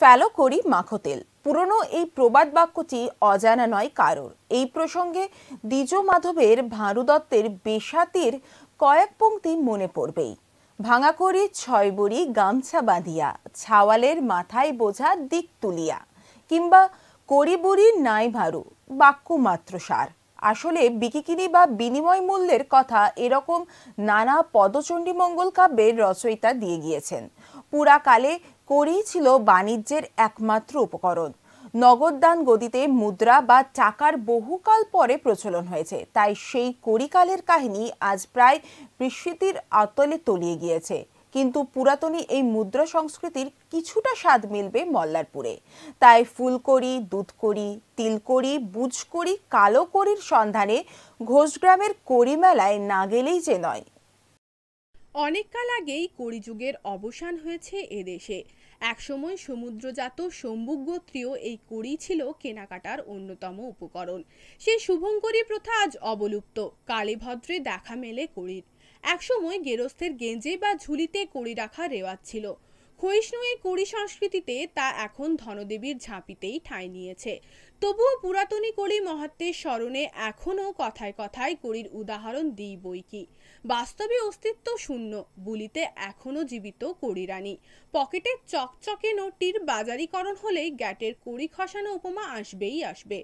ফেলো করি মাখো তেল পুরনো এই প্রবাদ বাক্যটি অজানা নয় কারোর এই প্রসঙ্গে দ্বিজ মাধবের ভাঁড়ু দত্তের বেশাতির কয়েক পংক্তি মনে পড়বেই ভাঙা করি ছয় বড়ি গামছা বাঁধিয়া ছাওয়ালের মাথায় বোঝা দিক তুলিয়া কিংবা করি বুড়ি নাই ভারু বাক্য মাত্র সার আসলে বিকিকিনি বা বিনিময় মূল্যের কথা এরকম নানা পদচণ্ডী মঙ্গল কাব্যের রচয়িতা দিয়ে গিয়েছেন পুরাকালে করেই ছিল বাণিজ্যের একমাত্র উপকরণ নগদদান গদিতে মুদ্রা বা টাকার বহুকাল পরে প্রচলন হয়েছে তাই সেই করিকালের কাহিনী আজ প্রায় বিস্মৃতির আতলে তলিয়ে গিয়েছে কিন্তু পুরাতনী এই মুদ্রা সংস্কৃতির কিছুটা স্বাদ মিলবে মল্লারপুরে তাই ফুলকড়ি দুধকড়ি তিলকড়ি বুজকড়ি কালো কড়ির সন্ধানে ঘোষগ্রামের কড়ি মেলায় না গেলেই যে নয় অনেককাল আগেই করিযুগের অবসান হয়েছে এদেশে একসময় সমুদ্রজাত সম্বুক গোত্রীয় এই কড়ি ছিল কেনাকাটার অন্যতম উপকরণ সেই শুভঙ্করী প্রথা আজ অবলুপ্ত কালীভদ্রে দেখা মেলে কড়ির একসময় গেরস্থের গেঞ্জে বা ঝুলিতে কড়ি রাখা রেওয়াজ ছিল ক্ষয়িষ্ণু এই কুড়ি সংস্কৃতিতে তা এখন ধনদেবীর ঝাঁপিতেই ঠাঁই নিয়েছে তবুও পুরাতনী কড়ি মহাত্মের স্মরণে এখনও কথায় কথায় করির উদাহরণ দিই বই কি বাস্তবে অস্তিত্ব শূন্য বুলিতে এখনও জীবিত করিরানি পকেটের চকচকে নোটটির বাজারিকরণ হলেই গ্যাটের কড়ি খসানো উপমা আসবেই আসবে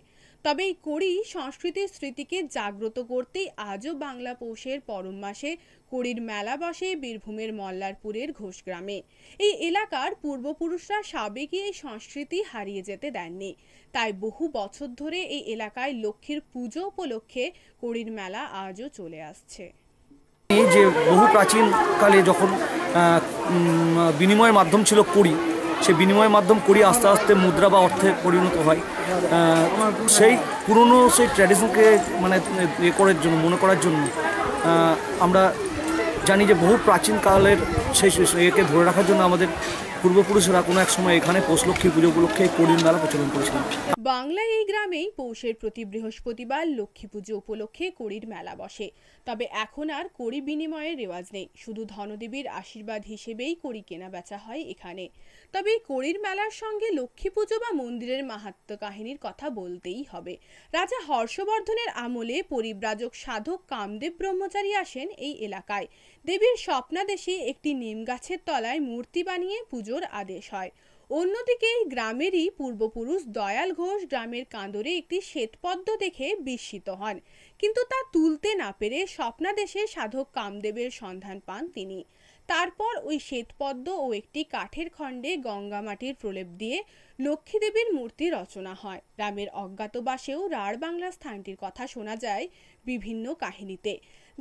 তবে এই কড়ি সংস্কৃতির স্মৃতিকে জাগ্রত করতেই আজও বাংলা পৌষের পরম মাসে কড়ির মেলা বসে বীরভূমের মল্লারপুরের ঘোষ গ্রামে এই এলাকার পূর্বপুরুষরা সাবেকি এই সংস্কৃতি হারিয়ে যেতে দেননি তাই বহু বছর ধরে এই এলাকায় লক্ষ্মীর পুজো উপলক্ষে কড়ির মেলা আজও চলে আসছে এই যে বহু প্রাচীনকালে যখন বিনিময়ের মাধ্যম ছিল কড়ি সে বিনিময়ের মাধ্যম কুড়ি আস্তে আস্তে মুদ্রা বা অর্থে পরিণত হয় সেই পুরনো সেই ট্র্যাডিশনকে মানে ইয়ে করার জন্য মনে করার জন্য আমরা জানি যে বহু প্রাচীনকালের সেই ইয়েকে ধরে রাখার জন্য আমাদের পূর্বপুরুষরা কোনো এক সময় এখানে পৌষলক্ষ্মী পুজো উপলক্ষে কোরিন মেলা প্রচলন করেছিল বাংলায় এই গ্রামেই পৌষের প্রতি বৃহস্পতিবার লক্ষ্মী পুজো উপলক্ষে কড়ির মেলা বসে তবে এখন আর কড়ি বিনিময়ের রেওয়াজ নেই শুধু ধনদেবীর আশীর্বাদ হিসেবেই কড়ি কেনা বেচা হয় এখানে তবে কড়ির মেলার সঙ্গে লক্ষ্মী পুজো বা মন্দিরের মাহাত্ম কাহিনীর কথা বলতেই হবে রাজা হর্ষবর্ধনের আমলে পরিব্রাজক সাধক কামদেব ব্রহ্মচারী আসেন এই এলাকায় দেবীর স্বপ্নাদেশে একটি নিম গাছের তলায় মূর্তি বানিয়ে পুজো পুজোর আদেশ হয় অন্যদিকে গ্রামেরই পূর্বপুরুষ দয়াল ঘোষ গ্রামের কাঁদরে একটি শ্বেতপদ্ম দেখে বিস্মিত হন কিন্তু তা তুলতে না পেরে স্বপ্নাদেশে সাধক কামদেবের সন্ধান পান তিনি তারপর ওই শ্বেতপদ্ম ও একটি কাঠের খণ্ডে গঙ্গামাটির প্রলেপ দিয়ে লক্ষ্মীদেবীর মূর্তি রচনা হয় রামের অজ্ঞাতবাসেও রাঢ় বাংলা স্থানটির কথা শোনা যায় বিভিন্ন কাহিনীতে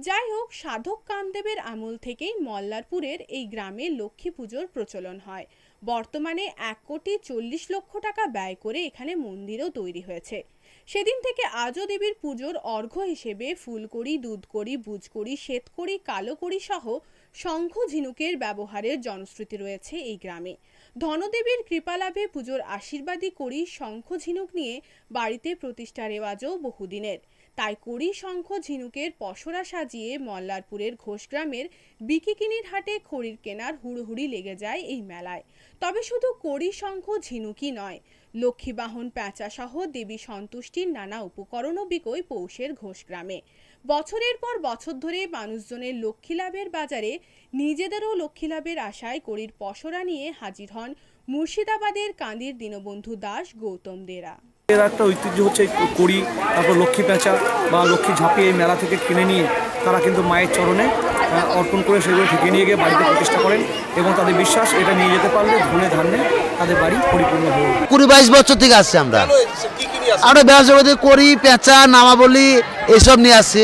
যাই হোক সাধক কামদেবের আমল থেকেই মল্লারপুরের এই গ্রামে লক্ষ্মী পুজোর প্রচলন হয় বর্তমানে এক কোটি চল্লিশ লক্ষ টাকা ব্যয় করে এখানে মন্দিরও তৈরি হয়েছে সেদিন থেকে আজও দেবীর পুজোর অর্ঘ্য হিসেবে ফুলকড়ি দুধকড়ি বুজকড়ি শ্বেতকড়ি কালোকড়ি সহ শঙ্খ ঝিনুকের ব্যবহারের জনশ্রুতি রয়েছে এই গ্রামে ধনদেবীর কৃপালাভে পুজোর আশীর্বাদী করি শঙ্খ ঝিনুক নিয়ে বাড়িতে প্রতিষ্ঠা রেওয়াজও বহুদিনের তাই করি শঙ্খ ঝিনুকের পসরা সাজিয়ে মল্লারপুরের ঘোষগ্রামের বিকিকিনির হাটে খড়ির কেনার হুড়োহুড়ি লেগে যায় এই মেলায় তবে শুধু করি শঙ্খ ঝিনুকই নয় লক্ষ্মীবাহন প্যাঁচাসহ দেবী সন্তুষ্টির নানা উপকরণও বিকোয় পৌষের ঘোষগ্রামে বছরের পর বছর ধরে মানুষজনের লক্ষ্মী লাভের বাজারে নিজেদেরও লক্ষ্মী লাভের আশায় করির পসরা নিয়ে হাজির হন মুর্শিদাবাদের কান্দির দীনবন্ধু দাস গৌতম দেরা এর একটা ঐতিহ্য হচ্ছে কড়ি তারপর লক্ষ্মী পেঁচা বা লক্ষ্মী ঝাঁপিয়ে এই মেলা থেকে কিনে নিয়ে তারা কিন্তু মায়ের চরণে অর্পণ করে সেগুলো ঠেকে নিয়ে গিয়ে বাড়িতে প্রতিষ্ঠা করেন এবং তাদের বিশ্বাস এটা নিয়ে যেতে পারলে ধনে ধান্যে তাদের বাড়ি পরিপূর্ণ হবে কুড়ি বাইশ বছর থেকে আসছে আমরা আমরা ব্যবসা জগতে করি পেঁচা নামাবলি এইসব নিয়ে আসছি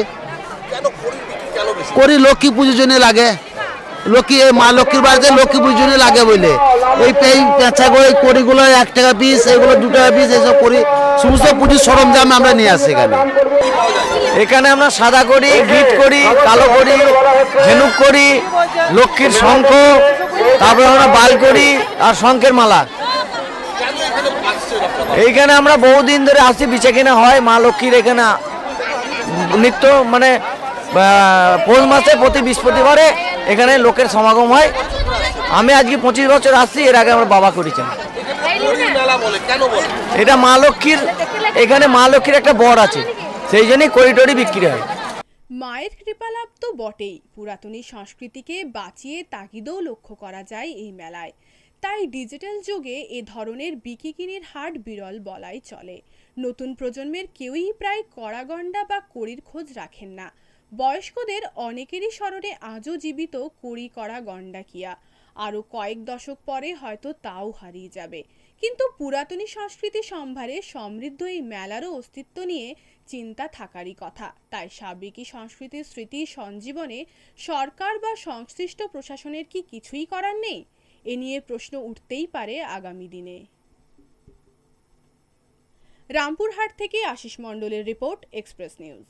করি লক্ষ্মী পুজোর জন্য লাগে লক্ষ্মী মা লক্ষ্মীর বাড়িতে লক্ষ্মী পুজোর জন্য লাগে বলে এই পেঁচা করে করিগুলো এক টাকা পিস এগুলো দু টাকা পিস এইসব করি সমস্ত পুজোর সরঞ্জাম আমরা নিয়ে আসি এখানে এখানে আমরা সাদা করি গিট করি কালো করি ঝিনুক করি লক্ষ্মীর শঙ্খ তারপরে আমরা বাল করি আর শঙ্খের মালা এইখানে আমরা বহুদিন ধরে আসি বিচে কিনা হয় মা লক্ষ্মীর এখানে নিত্য মানে পৌষ মাসে প্রতি বৃহস্পতিবারে এখানে লোকের সমাগম হয় আমি আজকে পঁচিশ বছর আসছি এর আগে আমার বাবা করেছেন এটা মা লক্ষ্মীর এখানে মা লক্ষ্মীর একটা বর আছে সেই জন্যই করিডোরই বিক্রি হয় মায়ের কৃপা লাভ তো বটেই পুরাতনী সংস্কৃতিকে বাঁচিয়ে তাগিদও লক্ষ্য করা যায় এই মেলায় তাই ডিজিটাল যুগে এ ধরনের বিকিকিনির হাট বিরল বলাই চলে নতুন প্রজন্মের কেউই প্রায় কড়াগণ্ডা বা কড়ির খোঁজ রাখেন না বয়স্কদের অনেকেরই স্মরণে আজও জীবিত কড়ি করা গণ্ডাকিয়া আরও কয়েক দশক পরে হয়তো তাও হারিয়ে যাবে কিন্তু পুরাতনী সংস্কৃতি সম্ভারে সমৃদ্ধ এই মেলারও অস্তিত্ব নিয়ে চিন্তা থাকারই কথা তাই সাবেকি সংস্কৃতির স্মৃতি সঞ্জীবনে সরকার বা সংশ্লিষ্ট প্রশাসনের কি কিছুই করার নেই এ নিয়ে প্রশ্ন উঠতেই পারে আগামী দিনে রামপুরহাট থেকে আশিস মণ্ডলের রিপোর্ট এক্সপ্রেস নিউজ